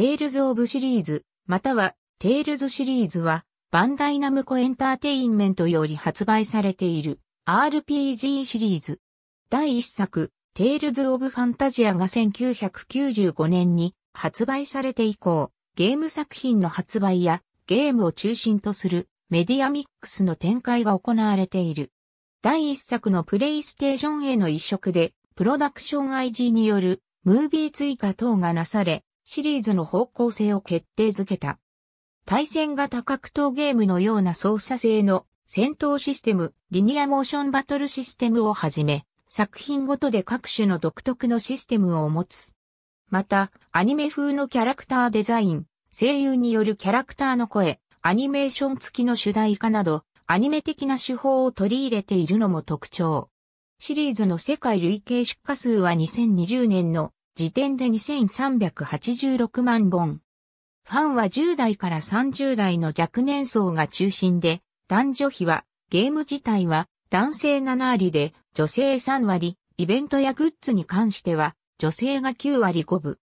テイルズ・オブ・シリーズ、または、テイルズシリーズは、バンダイナムコエンターテインメントより発売されている RPG シリーズ。第1作、テイルズ・オブ・ファンタジアが1995年に発売されて以降、ゲーム作品の発売やゲームを中心とするメディアミックスの展開が行われている。第1作のプレイステーションへの移植で、プロダクション IG によるムービー追加等がなされ、シリーズの方向性を決定づけた。対戦型格闘ゲームのような操作性の戦闘システム、リニアモーションバトルシステムをはじめ、作品ごとで各種の独特のシステムを持つ。また、アニメ風のキャラクターデザイン、声優によるキャラクターの声、アニメーション付きの主題歌など、アニメ的な手法を取り入れているのも特徴。シリーズの世界累計出荷数は2020年の時点で2386万本。ファンは10代から30代の若年層が中心で、男女比は、ゲーム自体は、男性7割で、女性3割、イベントやグッズに関しては、女性が9割5分。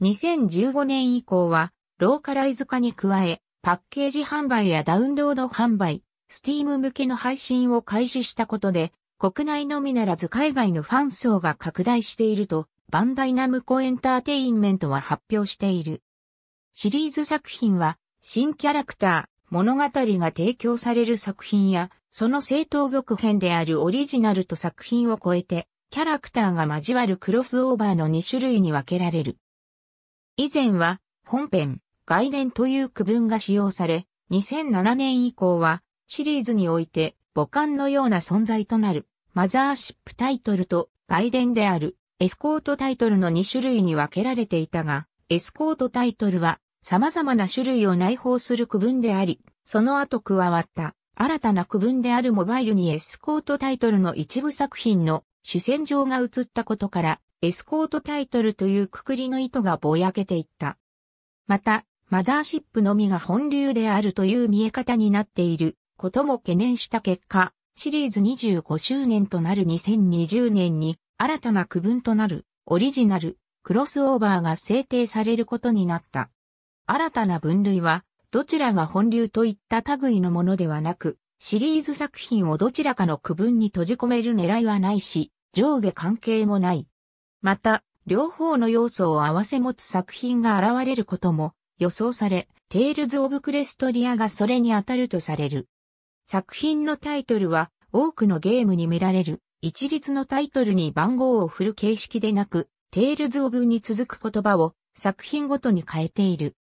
2015年以降は、ローカライズ化に加え、パッケージ販売やダウンロード販売、スティーム向けの配信を開始したことで、国内のみならず海外のファン層が拡大しているとバンダイナムコエンターテインメントは発表している。シリーズ作品は、新キャラクター、物語が提供される作品や、その正当続編であるオリジナルと作品を超えて、キャラクターが交わるクロスオーバーの2種類に分けられる。以前は、本編、外伝という区分が使用され、2007年以降は、シリーズにおいて、母艦のような存在となる、マザーシップタイトルと外伝である、エスコートタイトルの2種類に分けられていたが、エスコートタイトルは様々な種類を内包する区分であり、その後加わった新たな区分であるモバイルにエスコートタイトルの一部作品の主戦場が移ったことから、エスコートタイトルというくくりの意図がぼやけていった。また、マザーシップのみが本流であるという見え方になっていることも懸念した結果、シリーズ25周年となる2020年に新たな区分となるオリジナル、クロスオーバーが制定されることになった。新たな分類は、どちらが本流といった類のものではなく、シリーズ作品をどちらかの区分に閉じ込める狙いはないし、上下関係もない。また、両方の要素を合わせ持つ作品が現れることも予想され、テールズ・オブ・クレストリアがそれに当たるとされる。作品のタイトルは多くのゲームに見られる一律のタイトルに番号を振る形式でなく、テールズ・オブに続く言葉を作品ごとに変えている。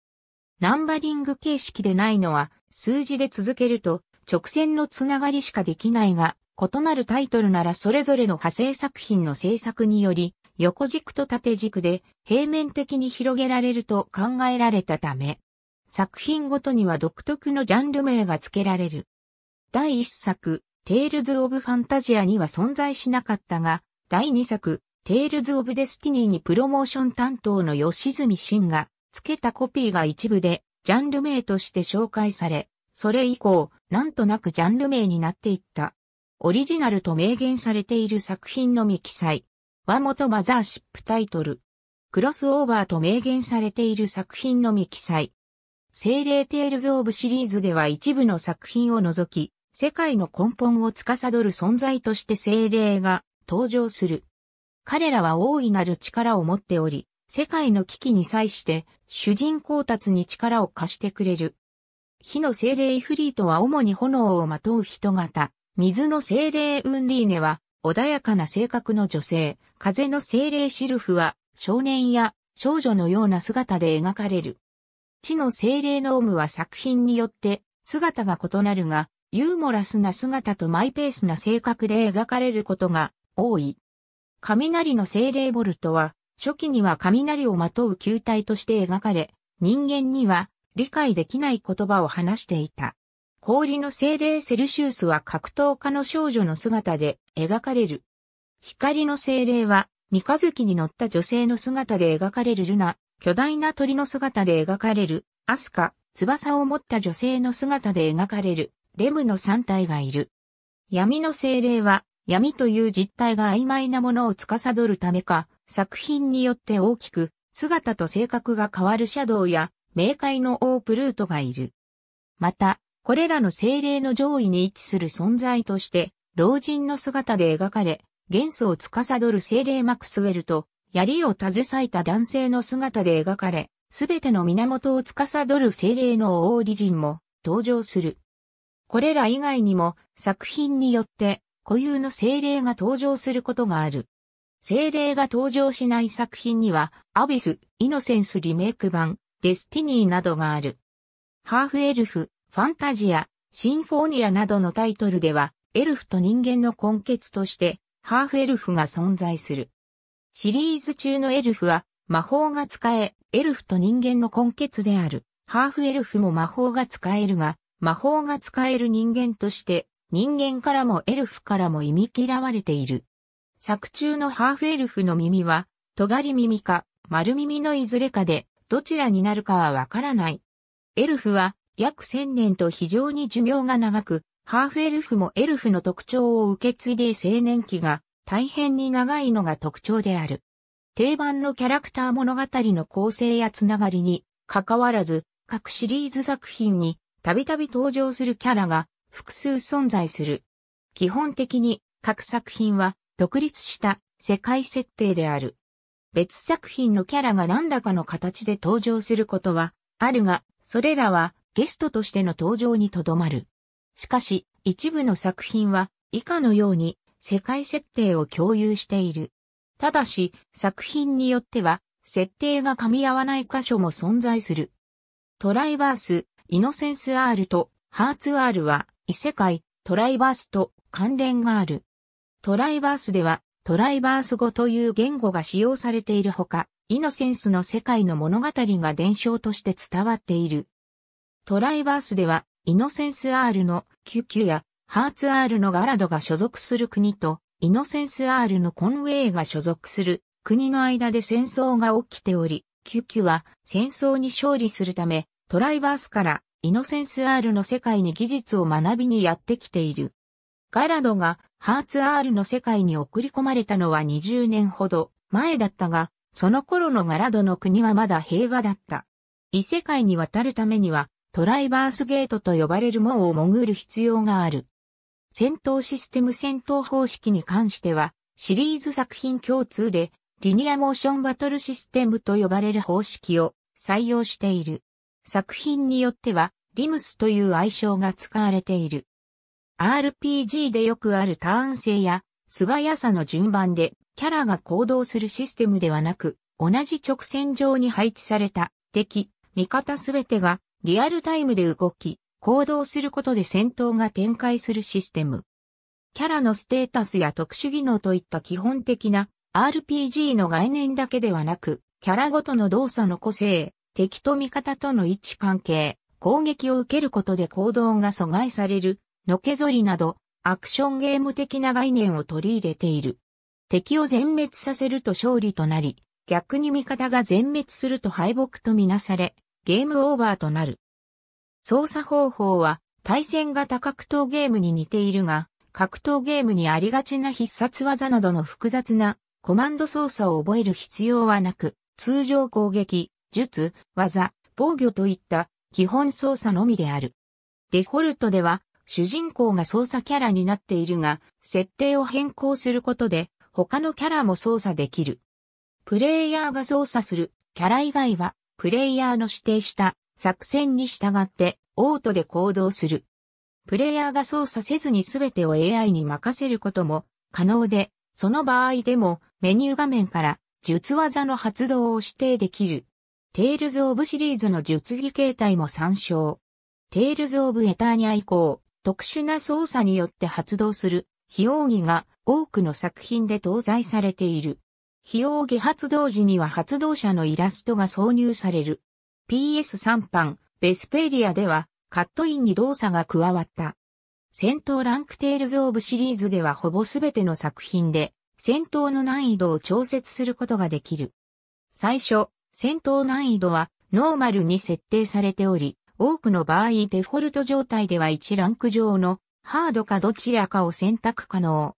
ナンバリング形式でないのは、数字で続けると直線のつながりしかできないが、異なるタイトルならそれぞれの派生作品の制作により、横軸と縦軸で平面的に広げられると考えられたため、作品ごとには独特のジャンル名が付けられる。第一作、テールズ・オブ・ファンタジアには存在しなかったが、第2作、テールズ・オブ・デスティニーにプロモーション担当の吉住慎が付けたコピーが一部でジャンル名として紹介され、それ以降、なんとなくジャンル名になっていった。オリジナルと明言されている作品のみ記載。和元マザーシップタイトル。クロスオーバーと明言されている作品のみ記載。精霊テールズ・オブシリーズでは一部の作品を除き、世界の根本を司る存在として精霊が登場する。彼らは大いなる力を持っており、世界の危機に際して主人公達に力を貸してくれる。火の精霊イフリートは主に炎をまとう人型。水の精霊ウンディーネは穏やかな性格の女性。風の精霊シルフは少年や少女のような姿で描かれる。地の精霊のームは作品によって姿が異なるが、ユーモラスな姿とマイペースな性格で描かれることが多い。雷の精霊ボルトは、初期には雷をまとう球体として描かれ、人間には理解できない言葉を話していた。氷の精霊セルシウスは格闘家の少女の姿で描かれる。光の精霊は三日月に乗った女性の姿で描かれるルナ、巨大な鳥の姿で描かれる、アスカ、翼を持った女性の姿で描かれる、レムの3体がいる。闇の精霊は、闇という実体が曖昧なものを司るためか、作品によって大きく、姿と性格が変わるシャドウや、冥界のオープルートがいる。また、これらの精霊の上位に位置する存在として、老人の姿で描かれ、元素を司る精霊マクスウェルと、槍を携えた男性の姿で描かれ、すべての源を司る精霊のオーリジンも登場する。これら以外にも作品によって固有の精霊が登場することがある。精霊が登場しない作品には、アビス、イノセンスリメイク版、デスティニーなどがある。ハーフエルフ、ファンタジア、シンフォーニアなどのタイトルでは、エルフと人間の根結として、ハーフエルフが存在する。シリーズ中のエルフは、魔法が使え、エルフと人間の根結である。ハーフエルフも魔法が使えるが、魔法が使える人間として、人間からもエルフからも忌み嫌われている。作中のハーフエルフの耳は、尖り耳か、丸耳のいずれかで、どちらになるかはわからない。エルフは、約千年と非常に寿命が長く、ハーフエルフもエルフの特徴を受け継いで青年期が大変に長いのが特徴である。定番のキャラクター物語の構成やつながりに、関わらず、各シリーズ作品にたびたび登場するキャラが複数存在する。基本的に各作品は独立した世界設定である。別作品のキャラが何らかの形で登場することはあるが、それらはゲストとしての登場にとどまる。しかし、一部の作品は以下のように世界設定を共有している。ただし、作品によっては設定が噛み合わない箇所も存在する。トライバース、イノセンス R とハーツ R は異世界トライバースと関連がある。トライバースではトライバース語という言語が使用されているほか、イノセンスの世界の物語が伝承として伝わっている。トライバースでは、イノセンス R のキュキュやハーツ R のガラドが所属する国と、イノセンス R のコンウェイが所属する国の間で戦争が起きており、キュキュは戦争に勝利するため、トライバースからイノセンス R の世界に技術を学びにやってきている。ガラドがハーツ R の世界に送り込まれたのは20年ほど前だったが、その頃のガラドの国はまだ平和だった。異世界に渡るためにはトライバースゲートと呼ばれる門を潜る必要がある。戦闘システム戦闘方式に関しては、シリーズ作品共通で、リニアモーションバトルシステムと呼ばれる方式を採用している。作品によっては、リムスという愛称が使われている。RPG でよくあるターン性や素早さの順番でキャラが行動するシステムではなく、同じ直線上に配置された敵、味方すべてがリアルタイムで動き、行動することで戦闘が展開するシステム。キャラのステータスや特殊技能といった基本的な RPG の概念だけではなく、キャラごとの動作の個性、敵と味方との位置関係、攻撃を受けることで行動が阻害される、のけぞりなど、アクションゲーム的な概念を取り入れている。敵を全滅させると勝利となり、逆に味方が全滅すると敗北とみなされ、ゲームオーバーとなる。操作方法は、対戦型格闘ゲームに似ているが、格闘ゲームにありがちな必殺技などの複雑なコマンド操作を覚える必要はなく、通常攻撃、術、技、防御といった基本操作のみである。デフォルトでは主人公が操作キャラになっているが、設定を変更することで他のキャラも操作できる。プレイヤーが操作するキャラ以外は、プレイヤーの指定した作戦に従ってオートで行動する。プレイヤーが操作せずに全てを AI に任せることも可能で、その場合でもメニュー画面から術技の発動を指定できる。テイルズ・オブシリーズの術技形態も参照。テイルズ・オブ・エターニア以降、特殊な操作によって発動する、非奥義が多くの作品で搭載されている。非奥義発動時には発動者のイラストが挿入される。PS3 版、ベスペリアでは、カットインに動作が加わった。戦闘ランクテイルズ・オブシリーズではほぼすべての作品で、戦闘の難易度を調節することができる。最初、戦闘難易度はノーマルに設定されており、多くの場合デフォルト状態では1ランク上のハードかどちらかを選択可能。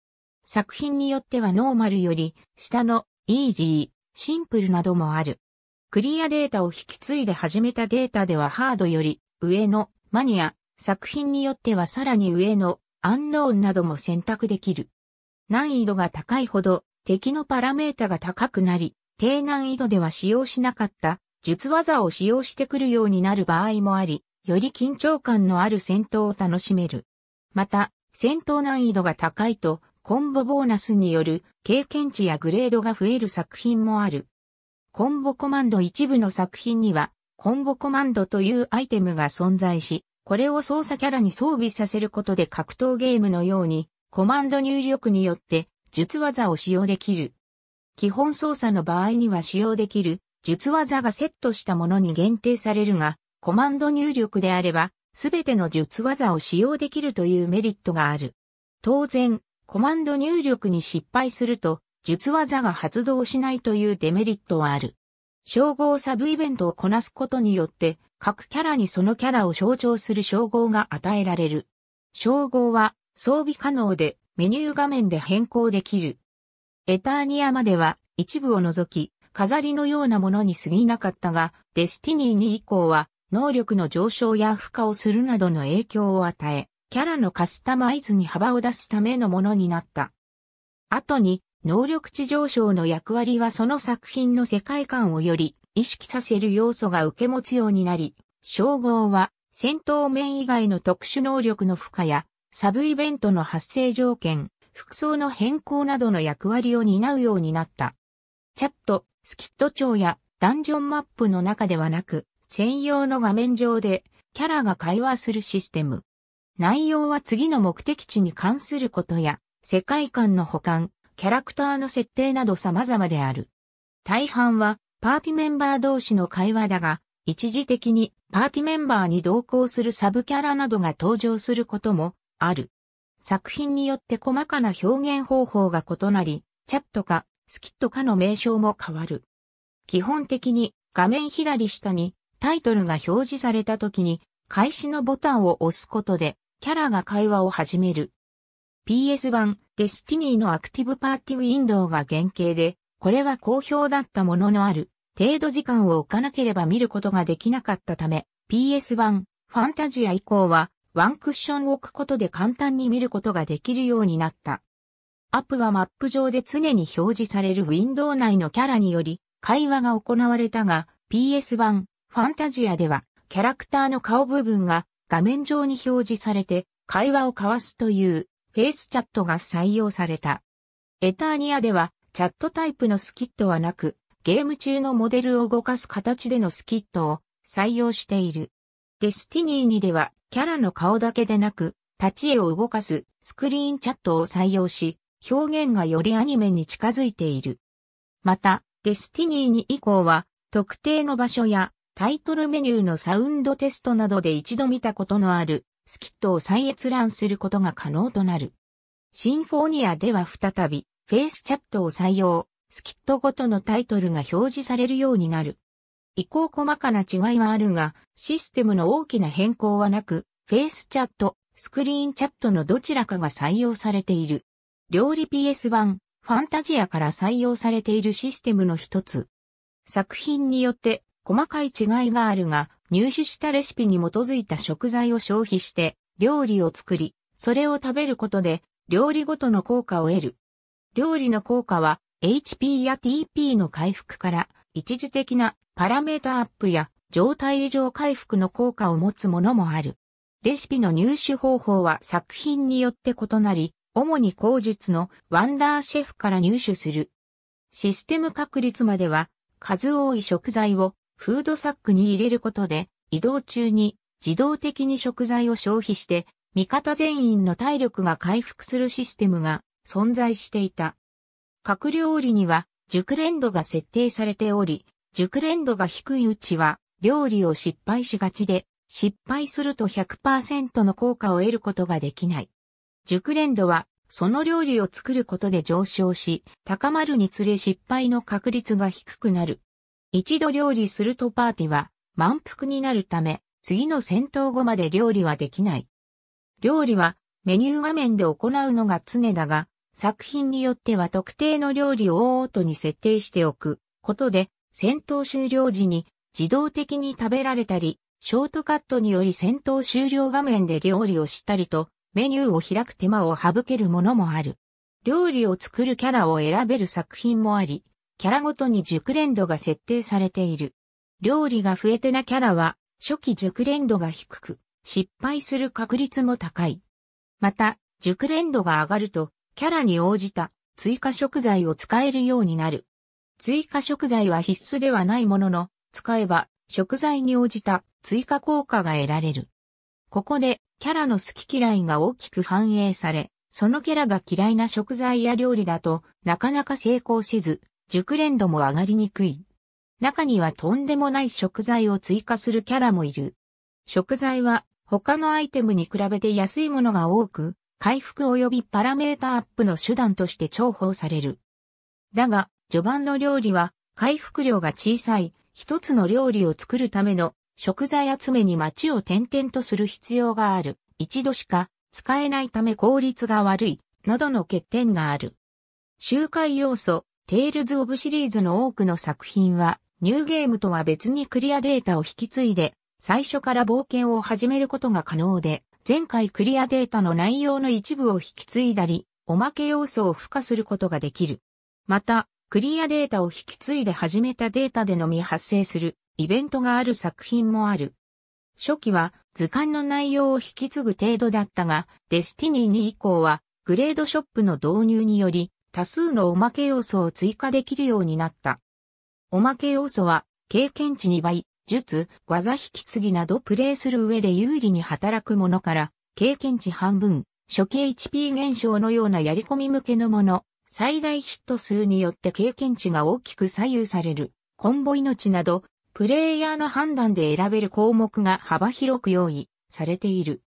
作品によってはノーマルより下のイージー、シンプルなどもある。クリアデータを引き継いで始めたデータではハードより上のマニア、作品によってはさらに上のアンノーンなども選択できる。難易度が高いほど敵のパラメータが高くなり、低難易度では使用しなかった術技を使用してくるようになる場合もあり、より緊張感のある戦闘を楽しめる。また、戦闘難易度が高いと、コンボボーナスによる経験値やグレードが増える作品もある。コンボコマンド一部の作品には、コンボコマンドというアイテムが存在し、これを操作キャラに装備させることで格闘ゲームのように、コマンド入力によって術技を使用できる。基本操作の場合には使用できる術技がセットしたものに限定されるが、コマンド入力であれば、すべての術技を使用できるというメリットがある。当然、コマンド入力に失敗すると、術技が発動しないというデメリットはある。称号サブイベントをこなすことによって、各キャラにそのキャラを象徴する称号が与えられる。称号は装備可能でメニュー画面で変更できる。エターニアまでは一部を除き、飾りのようなものに過ぎなかったが、デスティニーに以降は、能力の上昇や負荷をするなどの影響を与え、キャラのカスタマイズに幅を出すためのものになった。後に、能力値上昇の役割はその作品の世界観をより意識させる要素が受け持つようになり、称号は戦闘面以外の特殊能力の負荷やサブイベントの発生条件、服装の変更などの役割を担うようになった。チャット、スキット帳やダンジョンマップの中ではなく、専用の画面上でキャラが会話するシステム。内容は次の目的地に関することや、世界観の保管、キャラクターの設定など様々である。大半はパーティメンバー同士の会話だが、一時的にパーティメンバーに同行するサブキャラなどが登場することもある。作品によって細かな表現方法が異なり、チャットかスキットかの名称も変わる。基本的に画面左下にタイトルが表示された時に開始のボタンを押すことでキャラが会話を始める。PS 版デスティニーのアクティブパーティーウィンドウが原型で、これは好評だったもののある程度時間を置かなければ見ることができなかったため、PS 版ファンタジア以降はワンクッションを置くことで簡単に見ることができるようになった。アップはマップ上で常に表示されるウィンドウ内のキャラにより会話が行われたが PS 版ファンタジアではキャラクターの顔部分が画面上に表示されて会話を交わすというフェイスチャットが採用された。エターニアではチャットタイプのスキットはなくゲーム中のモデルを動かす形でのスキットを採用している。デスティニーにでは、キャラの顔だけでなく、立ち絵を動かすスクリーンチャットを採用し、表現がよりアニメに近づいている。また、デスティニーに以降は、特定の場所やタイトルメニューのサウンドテストなどで一度見たことのあるスキットを再閲覧することが可能となる。シンフォニアでは再び、フェイスチャットを採用、スキットごとのタイトルが表示されるようになる。以降細かな違いはあるが、システムの大きな変更はなく、フェイスチャット、スクリーンチャットのどちらかが採用されている。料理 PS 版、ファンタジアから採用されているシステムの一つ。作品によって細かい違いがあるが、入手したレシピに基づいた食材を消費して料理を作り、それを食べることで料理ごとの効果を得る。料理の効果は HP や TP の回復から一時的なパラメータアップや状態異常回復の効果を持つものもある。レシピの入手方法は作品によって異なり、主に口述のワンダーシェフから入手する。システム確率までは数多い食材をフードサックに入れることで移動中に自動的に食材を消費して味方全員の体力が回復するシステムが存在していた。各料理には熟練度が設定されており、熟練度が低いうちは料理を失敗しがちで、失敗すると100%の効果を得ることができない。熟練度は、その料理を作ることで上昇し、高まるにつれ失敗の確率が低くなる。一度料理するとパーティは満腹になるため、次の戦闘後まで料理はできない。料理はメニュー画面で行うのが常だが、作品によっては特定の料理をオートに設定しておくことで、戦闘終了時に自動的に食べられたり、ショートカットにより戦闘終了画面で料理をしたりと、メニューを開く手間を省けるものもある。料理を作るキャラを選べる作品もあり、キャラごとに熟練度が設定されている。料理が増えてなキャラは、初期熟練度が低く、失敗する確率も高い。また、熟練度が上がると、キャラに応じた追加食材を使えるようになる。追加食材は必須ではないものの、使えば食材に応じた追加効果が得られる。ここでキャラの好き嫌いが大きく反映され、そのキャラが嫌いな食材や料理だとなかなか成功せず、熟練度も上がりにくい。中にはとんでもない食材を追加するキャラもいる。食材は他のアイテムに比べて安いものが多く、回復及びパラメータアップの手段として重宝される。だが、序盤の料理は回復量が小さい、一つの料理を作るための食材集めに街を転々とする必要がある。一度しか使えないため効率が悪い、などの欠点がある。周回要素、テールズ・オブシリーズの多くの作品は、ニューゲームとは別にクリアデータを引き継いで、最初から冒険を始めることが可能で、前回クリアデータの内容の一部を引き継いだり、おまけ要素を付加することができる。また、クリアデータを引き継いで始めたデータでのみ発生するイベントがある作品もある。初期は図鑑の内容を引き継ぐ程度だったが、デスティニー2以降はグレードショップの導入により多数のおまけ要素を追加できるようになった。おまけ要素は経験値2倍、術、技引き継ぎなどプレイする上で有利に働くものから、経験値半分、初期 HP 減少のようなやり込み向けのもの、最大ヒット数によって経験値が大きく左右される、コンボ命など、プレイヤーの判断で選べる項目が幅広く用意されている。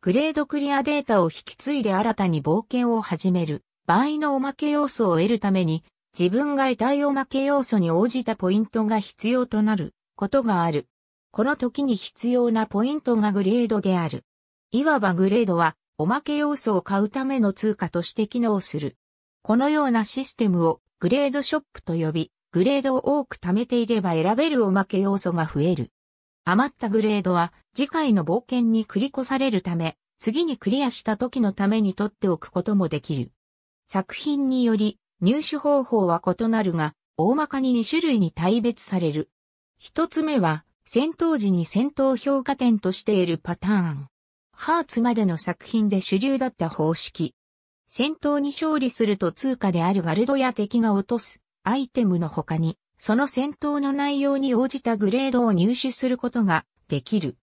グレードクリアデータを引き継いで新たに冒険を始める場合のおまけ要素を得るために自分が得たいおまけ要素に応じたポイントが必要となることがある。この時に必要なポイントがグレードである。いわばグレードは、おまけ要素を買うための通貨として機能する。このようなシステムをグレードショップと呼び、グレードを多く貯めていれば選べるおまけ要素が増える。余ったグレードは次回の冒険に繰り越されるため、次にクリアした時のために取っておくこともできる。作品により入手方法は異なるが、大まかに2種類に大別される。一つ目は、戦闘時に戦闘評価点としているパターン。ハーツまでの作品で主流だった方式。戦闘に勝利すると通貨であるガルドや敵が落とすアイテムの他に、その戦闘の内容に応じたグレードを入手することができる。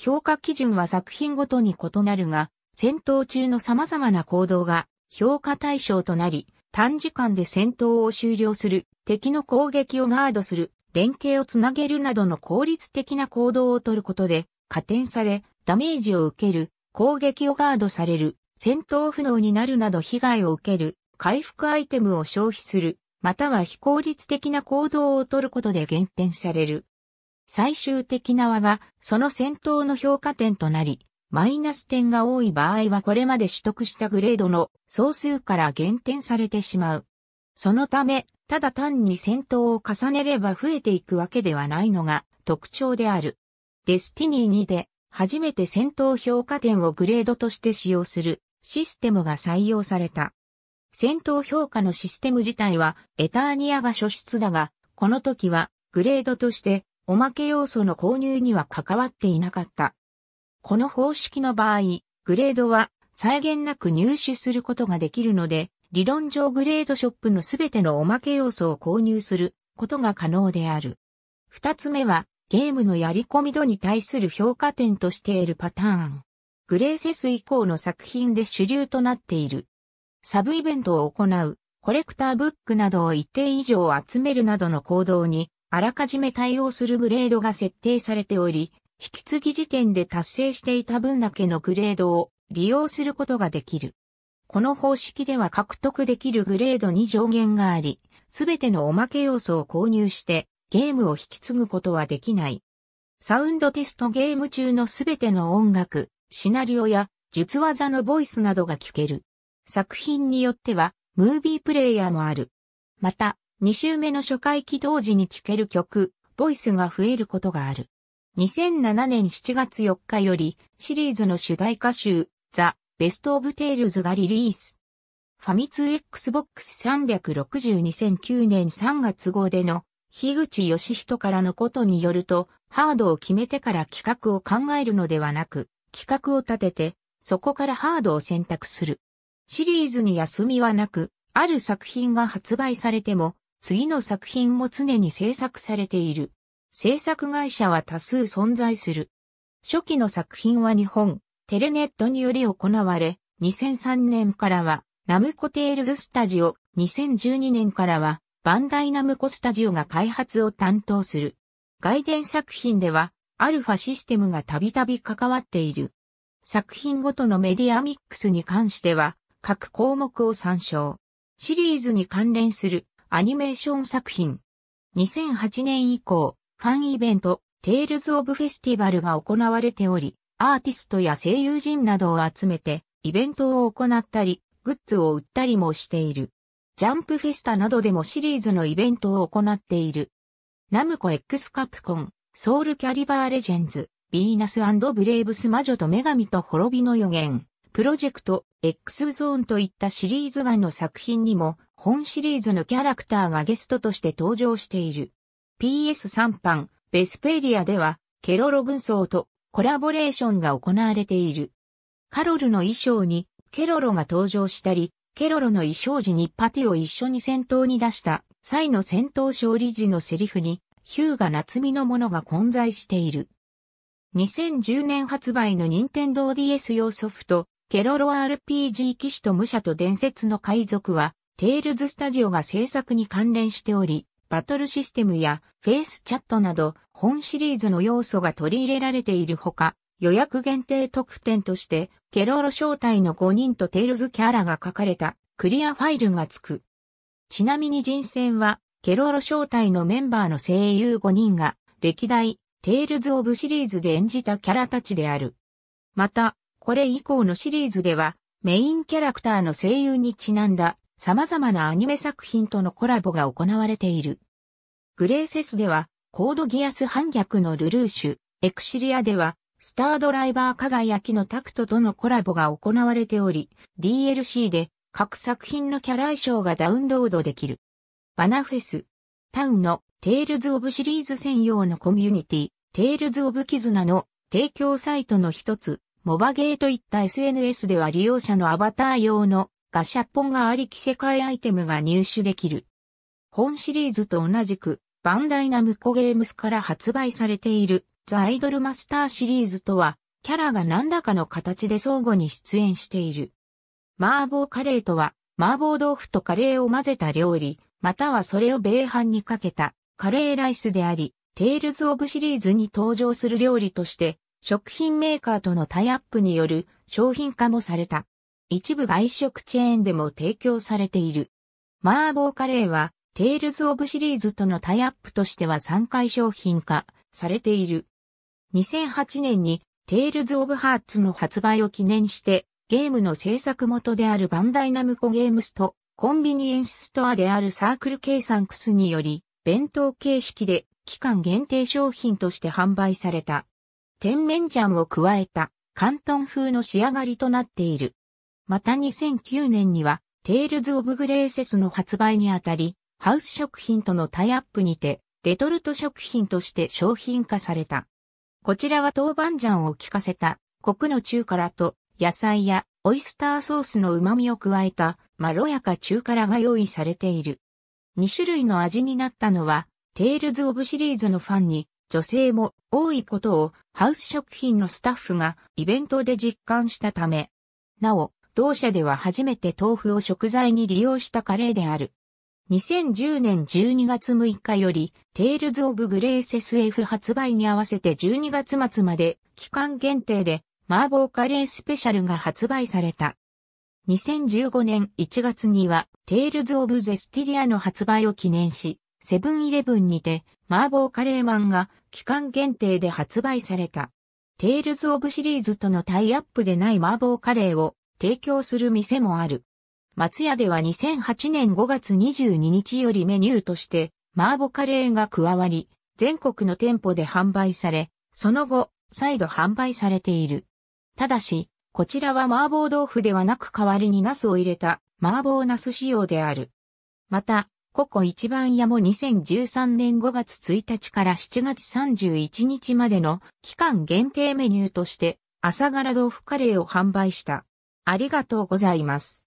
評価基準は作品ごとに異なるが、戦闘中の様々な行動が評価対象となり、短時間で戦闘を終了する、敵の攻撃をガードする、連携をつなげるなどの効率的な行動をとることで、加点され、ダメージを受ける、攻撃をガードされる、戦闘不能になるなど被害を受ける、回復アイテムを消費する、または非効率的な行動をとることで減点される。最終的な和が、その戦闘の評価点となり、マイナス点が多い場合はこれまで取得したグレードの総数から減点されてしまう。そのため、ただ単に戦闘を重ねれば増えていくわけではないのが特徴である。デスティニー2で初めて戦闘評価点をグレードとして使用するシステムが採用された。戦闘評価のシステム自体はエターニアが初出だが、この時はグレードとしておまけ要素の購入には関わっていなかった。この方式の場合、グレードは際限なく入手することができるので、理論上グレードショップのすべてのおまけ要素を購入することが可能である。二つ目は、ゲームのやり込み度に対する評価点としているパターン。グレーセス以降の作品で主流となっている。サブイベントを行う、コレクターブックなどを一定以上集めるなどの行動に、あらかじめ対応するグレードが設定されており、引き継ぎ時点で達成していた分だけのグレードを利用することができる。この方式では獲得できるグレードに上限があり、すべてのおまけ要素を購入してゲームを引き継ぐことはできない。サウンドテストゲーム中のすべての音楽、シナリオや術技のボイスなどが聞ける。作品によっては、ムービープレイヤーもある。また、2週目の初回起動時に聴ける曲、ボイスが増えることがある。2007年7月4日より、シリーズの主題歌集、ザ・ベストオブテイルズがリリース。ファミ通 Xbox 3602009年3月号での、樋口義人からのことによると、ハードを決めてから企画を考えるのではなく、企画を立てて、そこからハードを選択する。シリーズに休みはなく、ある作品が発売されても、次の作品も常に制作されている。制作会社は多数存在する。初期の作品は日本、テレネットにより行われ、2003年からは、ナムコテールズスタジオ、2012年からは、バンダイナムコスタジオが開発を担当する。外伝作品では、アルファシステムがたびたび関わっている。作品ごとのメディアミックスに関しては、各項目を参照。シリーズに関連するアニメーション作品。2008年以降、ファンイベント、テールズ・オブ・フェスティバルが行われており、アーティストや声優陣などを集めて、イベントを行ったり、グッズを売ったりもしている。ジャンプフェスタなどでもシリーズのイベントを行っている。ナムコ X カプコン、ソウルキャリバーレジェンズ、ヴィーナスブレイブス魔女と女神と滅びの予言、プロジェクト、X ゾーンといったシリーズ外の作品にも、本シリーズのキャラクターがゲストとして登場している。PS3 版、ベスペリアでは、ケロロ軍曹とコラボレーションが行われている。カロルの衣装にケロロが登場したり、ケロロの衣装時にパテを一緒に戦闘に出した際の戦闘勝利時のセリフに、ヒューが夏美のものが混在している。2010年発売の任天堂 DS 用ソフト、ケロロ RPG 騎士と武者と伝説の海賊は、テールズスタジオが制作に関連しており、バトルシステムやフェイスチャットなど本シリーズの要素が取り入れられているほか、予約限定特典として、ケロロ正体の5人とテイルズキャラが書かれたクリアファイルが付く。ちなみに人選は、ケロロ正体のメンバーの声優5人が、歴代、テイルズ・オブ・シリーズで演じたキャラたちである。また、これ以降のシリーズでは、メインキャラクターの声優にちなんだ、様々なアニメ作品とのコラボが行われている。グレーセスでは、コードギアス反逆のルルーシュ、エクシリアでは、スタードライバー輝きのタクトとのコラボが行われており、DLC で各作品のキャラ衣装がダウンロードできる。バナフェス、タウンのテールズ・オブ・シリーズ専用のコミュニティ、テールズ・オブ・キズナの提供サイトの一つ、モバゲーといった SNS では利用者のアバター用のガシャポンがあり着せ替えアイテムが入手できる。本シリーズと同じくバンダイナムコゲームスから発売されているザ・アイドルマスターシリーズとは、キャラが何らかの形で相互に出演している。麻婆カレーとは、麻婆豆腐とカレーを混ぜた料理、またはそれを米飯にかけたカレーライスであり、テイルズ・オブシリーズに登場する料理として、食品メーカーとのタイアップによる商品化もされた。一部外食チェーンでも提供されている。麻婆カレーはテイルズ・オブ・シリーズとのタイアップとしては3回商品化されている。2008年にテイルズ・オブ・ハーツの発売を記念して、ゲームの制作元であるバンダイナムコゲームスとコンビニエンスストアであるサークルサンクスにより、弁当形式で期間限定商品として販売された。甜麺醤を加えた広東風の仕上がりとなっている。また2009年には、テイルズ・オブ・グレーセスの発売にあたり、ハウス食品とのタイアップにて、レトルト食品として商品化された。こちらは豆板醤を効かせた、コクの中辛と、野菜やオイスターソースの旨味を加えた、まろやか中辛が用意されている。2種類の味になったのは、テールズ・オブシリーズのファンに、女性も多いことをハウス食品のスタッフがイベントで実感したため。なお、同社では初めて豆腐を食材に利用したカレーである。2010年12月6日より、テイルズ・オブ・グレーセス F 発売に合わせて12月末まで、期間限定で、麻婆カレースペシャルが発売された。2015年1月には、テイルズ・オブ・ゼスティリアの発売を記念し、セブンイレブンにて、麻婆カレーマンが期間限定で発売された。テイルズ・オブ・シリーズとのタイアップでない麻婆カレーを提供する店もある。松屋では2008年5月22日よりメニューとして、麻婆カレーが加わり、全国の店舗で販売され、その後、再度販売されている。ただし、こちらは麻婆豆腐ではなく代わりに茄子を入れた麻婆茄子仕様である。また、ココ一番屋も2013年5月1日から7月31日までの期間限定メニューとして朝柄豆腐カレーを販売した。ありがとうございます。